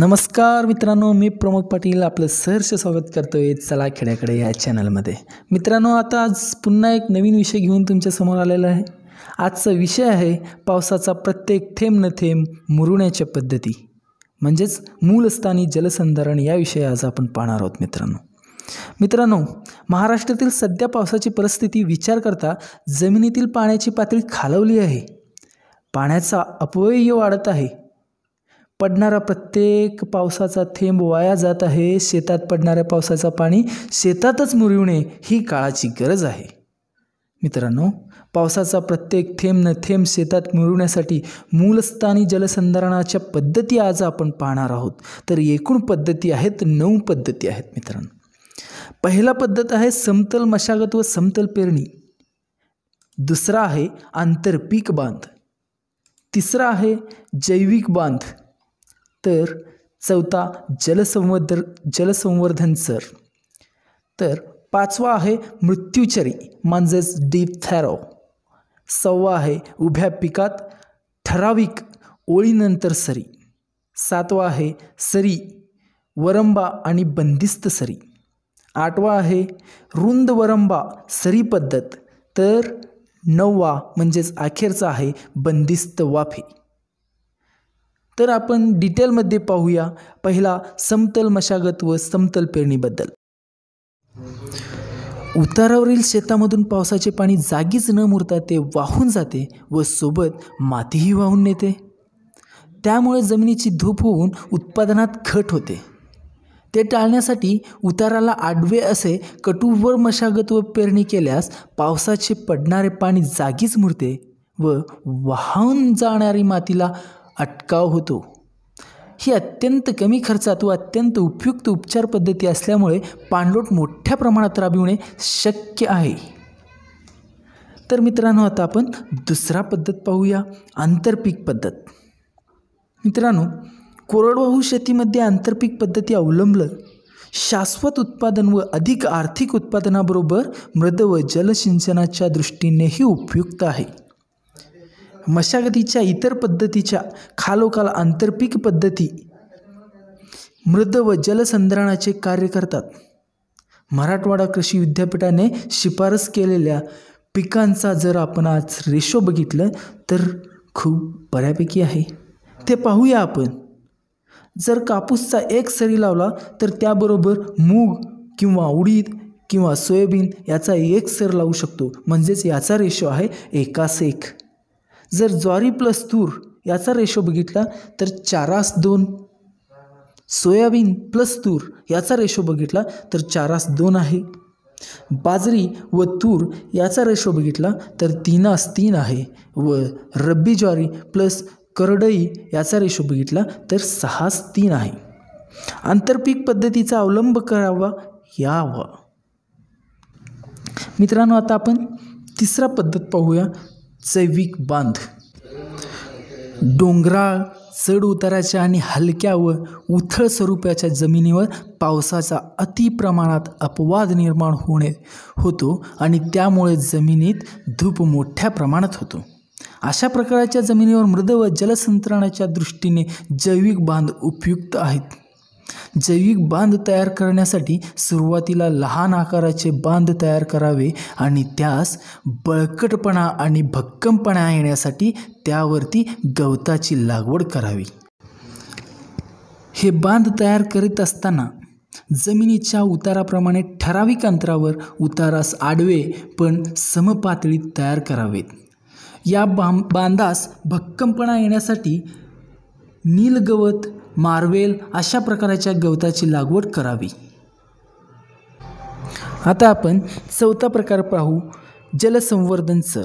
नमस्कार मित्रांनो मी प्रमोद पाटील आपलं सहर्ष स्वागत करतो आहे चला खेड्याकडे या चॅनलमध्ये मित्रांनो आता आज पुन्हा एक नवीन विषय घेऊन तुमच्यासमोर आलेला आहे आजचा विषय आहे पावसाचा प्रत्येक थेंब न थेंब मुरुण्याच्या पद्धती म्हणजेच मूलस्थानी जलसंधारण या विषय आज आपण पाहणार आहोत मित्रांनो मित्रांनो महाराष्ट्रातील सध्या पावसाची परिस्थिती विचार करता जमिनीतील पाण्याची पातळी खालवली आहे पाण्याचा अपव्यय वाढत आहे पडणारा प्रत्येक पावसाचा थेंब वाया जात आहे शेतात पडणाऱ्या पावसाचा पाणी शेतातच मुरविणे ही काळाची गरज आहे मित्रांनो पावसाचा प्रत्येक थेंब न थेंब शेतात मुरवण्यासाठी मूलस्थानी जलसंधारणाच्या पद्धती आज आपण पाहणार आहोत तर एकूण पद्धती आहेत नऊ पद्धती आहेत मित्रांनो पहिला पद्धत आहे समतल मशागत व समतल पेरणी दुसरा आहे आंतरपीक बांध तिसरा आहे जैविक बांध तर चौथा जलसंवर्धन जलसंवर्धन सर तर पाचवा आहे मृत्यूचरी म्हणजेच डीप थॅरो सहावा आहे उभ्या पिकात ठराविक ओळीनंतर सरी सातवा आहे सरी वरंबा आणि बंदिस्त सरी आठवा आहे रुंद वरंबा सरी पद्धत तर नववा म्हणजेच अखेरचा आहे बंदिस्त वाफी तर आपण डिटेलमध्ये पाहूया पहिला समतल मशागत व समतल पेरणीबद्दल उतारावरील शेतामधून पावसाचे पाणी जागीच न मुरता ते वाहून जाते व सोबत मातीही वाहून नेते त्यामुळे जमिनीची धूप होऊन उत्पादनात घट होते ते टाळण्यासाठी उताराला आडवे असे कटुवर मशागत व पेरणी केल्यास पावसाचे पडणारे पाणी जागीच मुरते व वाहून जाणारी मातीला अटकाव होतो ही अत्यंत कमी खर्चात व अत्यंत उपयुक्त उपचार पद्धती असल्यामुळे पाणलोट मोठ्या प्रमाणात राबविणे शक्य आहे तर मित्रांनो आता आपण दुसरा पद्धत पाहूया आंतरपीक पद्धत मित्रांनो कोरडवाहू शेतीमध्ये आंतरपीक पद्धती अवलंबलं शाश्वत उत्पादन व अधिक आर्थिक उत्पादनाबरोबर मृद व जलसिंचनाच्या दृष्टीनेही उपयुक्त आहे मशागतीच्या इतर पद्धतीच्या खालोखाल आंतरपीक पद्धती मृद व जलसंधारणाचे कार्य करतात मराठवाडा कृषी विद्यापीठाने शिफारस केलेल्या पिकांचा जर आपण आज रेशो बघितलं तर खूप बऱ्यापैकी आहे ते पाहूया आपण जर कापूसचा एक सरी लावला तर त्याबरोबर मूग किंवा उडीद किंवा सोयाबीन याचा एक सर लावू शकतो म्हणजेच याचा रेशो आहे एकास एक जर ज्वारी प्लस तूर याचा रेशो बघितला तर चारास दोन सोयाबीन प्लस तूर याचा रेशो बघितला तर चारास दोन आहे बाजरी व तूर याचा रेशो बघितला तर तीनास तीन आहे व रब्बी ज्वारी प्लस करडई याचा रेशो बघितला तर सहास तीन आहे आंतरपीक पद्धतीचा अवलंब करावा यावा मित्रांनो आता आपण तिसरा पद्धत पाहूया जैविक बांध डोंगराळ चढ उताराच्या आणि हलक्या व उथळ स्वरूपाच्या जमिनीवर पावसाचा अतिप्रमाणात अपवाद निर्माण होणे होतो आणि त्यामुळे जमिनीत धूप मोठ्या प्रमाणात होतो अशा प्रकारच्या जमिनीवर मृद व जलसंतरणाच्या दृष्टीने जैविक बांध उपयुक्त आहेत जैविक बांध तयार करण्यासाठी सुरुवातीला लहान आकाराचे बांध तयार करावे आणि त्यास बळकटपणा आणि भक्कमपणा येण्यासाठी त्यावरती गवताची लागवड करावी हे बांध तयार करीत असताना जमिनीच्या उताराप्रमाणे ठराविक अंतरावर उतारास आडवे पण समपातळीत तयार करावेत या बां बांधास भक्कमपणा येण्यासाठी नीलगवत मार्वेल अशा प्रकारच्या गवताची लागवड करावी आता आपण चौथा प्रकार पाहू जलसंवर्धन सर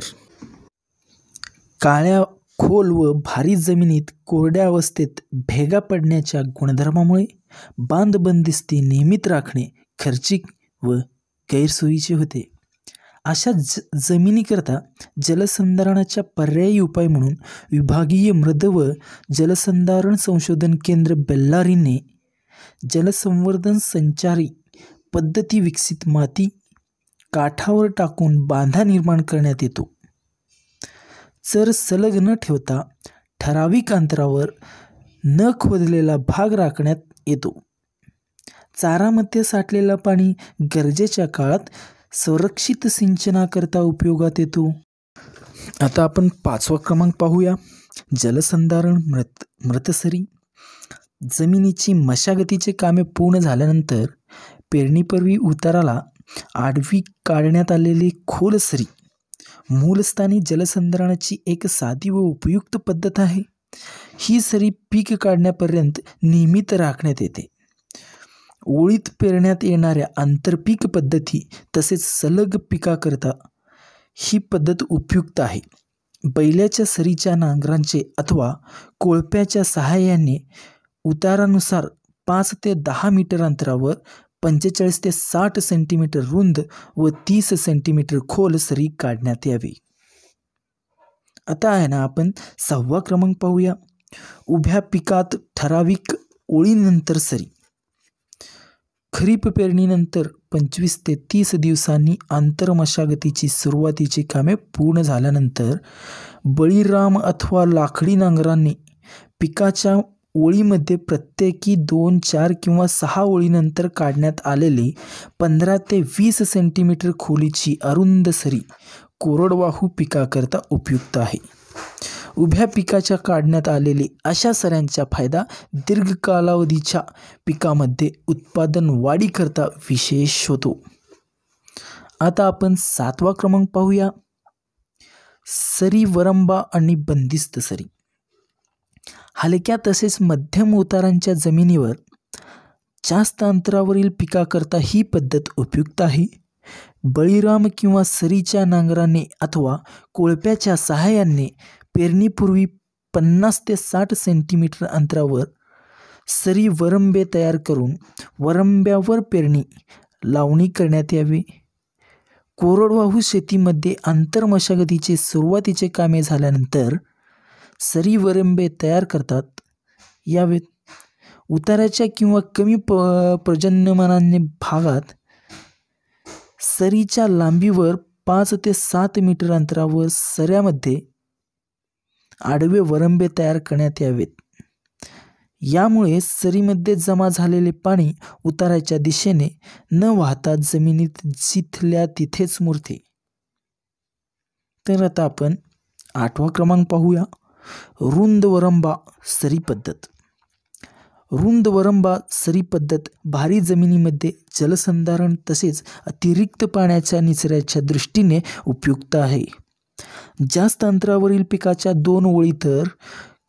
काळ्या खोल व भारी जमिनीत कोरड्या अवस्थेत भेगा पडण्याच्या गुणधर्मामुळे बांधबंदिस्ती नियमित राखणे खर्चिक व गैरसोयीचे होते अशा ज जमिनीकरता जलसंधारणाच्या पर्यायी उपाय म्हणून विभागीय मृद व जलसंधारण संशोधन केंद्र बेल्लारीने जलसंवर्धन संचारी पद्धती विकसित माती काठावर टाकून बांधा निर्माण करण्यात येतो चर सलग न ठेवता ठराविक अंतरावर न खोदलेला भाग राखण्यात येतो चारामध्ये साठलेला पाणी गरजेच्या काळात संरक्षित सिंचनाकरता उपयोगात येतो आता आपण पाचवा क्रमांक पाहूया जलसंधारण मृत मृतसरी जमिनीची मशागतीचे कामे पूर्ण झाल्यानंतर पेरणीपूर्वी उताराला आडवी काढण्यात आलेली खोलसरी मूलस्थानी जलसंधारणाची एक साधी व उपयुक्त पद्धत आहे ही सरी पीक काढण्यापर्यंत नियमित राखण्यात येते ओळीत पेरण्यात येणाऱ्या आंतरपीक पद्धती तसेच सलग पिकाकरता ही पद्धत उपयुक्त आहे बैलाच्या सरीच्या नांगरांचे अथवा कोळप्याच्या सहाय्याने उतारानुसार पाच ते दहा मीटर अंतरावर पंचेचाळीस ते साठ सेंटीमीटर रुंद व तीस सेंटीमीटर खोल सरी काढण्यात यावी आता आहे ना आपण सहावा क्रमांक पाहूया उभ्या पिकात ठराविक ओळीनंतर सरी खरीप पेरणीनंतर पंचवीस ते तीस दिवसांनी आंतरमशागतीची सुरुवातीची कामे पूर्ण झाल्यानंतर बळीराम अथवा लाकडी नांगरांनी पिकाच्या ओळीमध्ये प्रत्येकी दोन चार किंवा सहा ओळीनंतर काढण्यात आलेली पंधरा ते वीस सेंटीमीटर खोलीची अरुंद सरी कोरडवाहू पिकाकरता उपयुक्त आहे उभ्या पिकाच्या काढण्यात आलेले अशा सऱ्यांचा फायदा दीर्घ कालावधीच्या पिकामध्ये उत्पादन वाढीकरता विशेष होतो आता आपण सातवा क्रमांक पाहूया सरी वरंबा आणि बंदिस्त सरी हलक्या तसेच मध्यम उतारांच्या जमिनीवर जास्त अंतरावरील पिकाकरता ही पद्धत उपयुक्त आहे बळीराम किंवा सरीच्या नांगराने अथवा कोळप्याच्या सहाय्याने पेरणीपूर्वी पन्नास ते साठ सेंटीमीटर अंतरावर सरी वरंबे तयार करून वरंब्यावर पेरणी लावणी करण्यात यावी कोरडवाहू शेतीमध्ये आंतरमशागतीचे सुरुवातीचे कामे झाल्यानंतर सरी वरंबे तयार करतात यावेत उताराच्या किंवा कमी प प्रजन्यमानाने भागात सरीच्या लांबीवर पाच ते सात मीटर अंतरावर सऱ्यामध्ये आडवे वरंबे तयार करण्यात यावेत यामुळे सरीमध्ये जमा झालेले पाणी उताराच्या दिशेने न वाहता जमिनीत जिथल्या तिथेच मुरते तर आता आपण आठवा क्रमांक पाहूया रुंद वरंबा सरी पद्धत रुंद वरंबा सरी पद्धत भारी जमिनीमध्ये जलसंधारण तसेच अतिरिक्त पाण्याच्या निचऱ्याच्या दृष्टीने उपयुक्त आहे जास्त अंतरावरील पिकाच्या दोन ओळी तर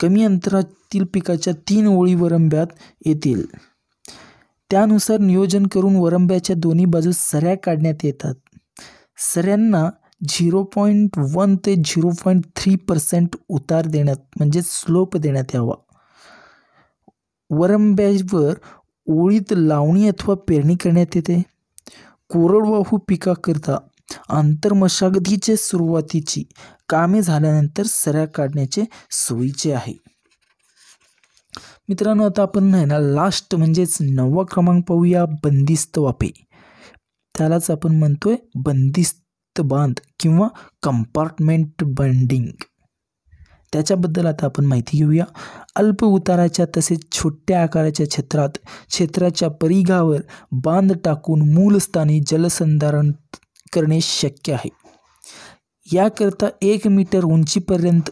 कमी अंतरातील पिकाच्या तीन ओळी वरंब्यात येतील त्यानुसार नियोजन करून वरंब्याच्या दोन्ही बाजूस सऱ्या काढण्यात येतात सऱ्यांना झिरो पॉईंट वन ते झिरो पॉईंट थ्री पर्सेंट उतार देण्यात म्हणजे स्लोप देण्यात यावा वरंब्यावर ओळीत लावणी अथवा पेरणी करण्यात येते कोरडवाहू पिकाकरता आंतरमशागतीचे सुरुवातीची कामे झाल्यानंतर सऱ्या काढण्याचे सोयीचे आहे मित्रांनो आता आपण आहे ना लास्ट म्हणजेच नववा क्रमांक पाहूया बंदिस्त वापे त्यालाच आपण म्हणतोय बंदिस्त बांध किंवा कंपार्टमेंट बंडिंग त्याच्याबद्दल आता आपण माहिती घेऊया अल्प उताराच्या तसेच छोट्या आकाराच्या क्षेत्रात क्षेत्राच्या परिघावर बांध टाकून मूलस्थानी जलसंधारण करणे शक्य आहे याकरता एक मीटर उंचीपर्यंत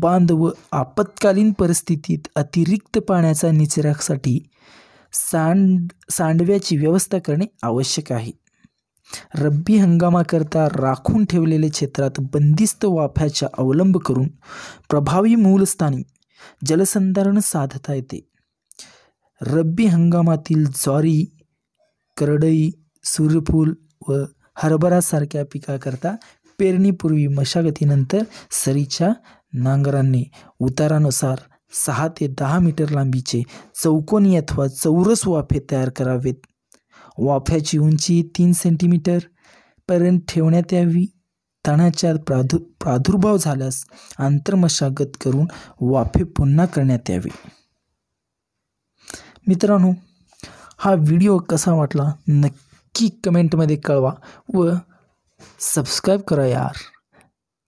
बांध व आपत्कालीन परिस्थितीत अतिरिक्त पाण्याचा निचरासाठी सांड सांडव्याची व्यवस्था करणे आवश्यक आहे रब्बी हंगामाकरता राखून ठेवलेल्या क्षेत्रात बंदिस्त वाफ्याचा अवलंब करून प्रभावी मूलस्थानी जलसंधारण साधता येते रब्बी हंगामातील ज्वारी करडई सूर्यफूल व हरभरासारख्या पिकाकरता पेरणीपूर्वी मशागतीनंतर सरीच्या नांगरांनी उतारानुसार सहा ते दहा मीटर लांबीचे चौकोनी अथवा चौरस वाफे तयार करावेत वाफ्याची उंची तीन सेंटीमीटर पर्यंत ठेवण्यात यावी तणाच्या प्रादु प्रादुर्भाव झाल्यास आंतरमशागत करून वाफे पुन्हा करण्यात यावे मित्रांनो हा व्हिडिओ कसा वाटला नक्की नक्की कमेंटमध्ये कळवा व सबस्क्राईब करा यार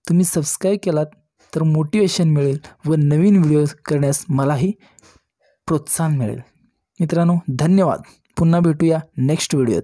तुम्ही सबस्क्राईब केलात तर मोटिवेशन मिळेल व नवीन व्हिडिओ करण्यास मलाही प्रोत्साहन मिळेल मित्रांनो धन्यवाद पुन्हा भेटूया नेक्स्ट व्हिडिओत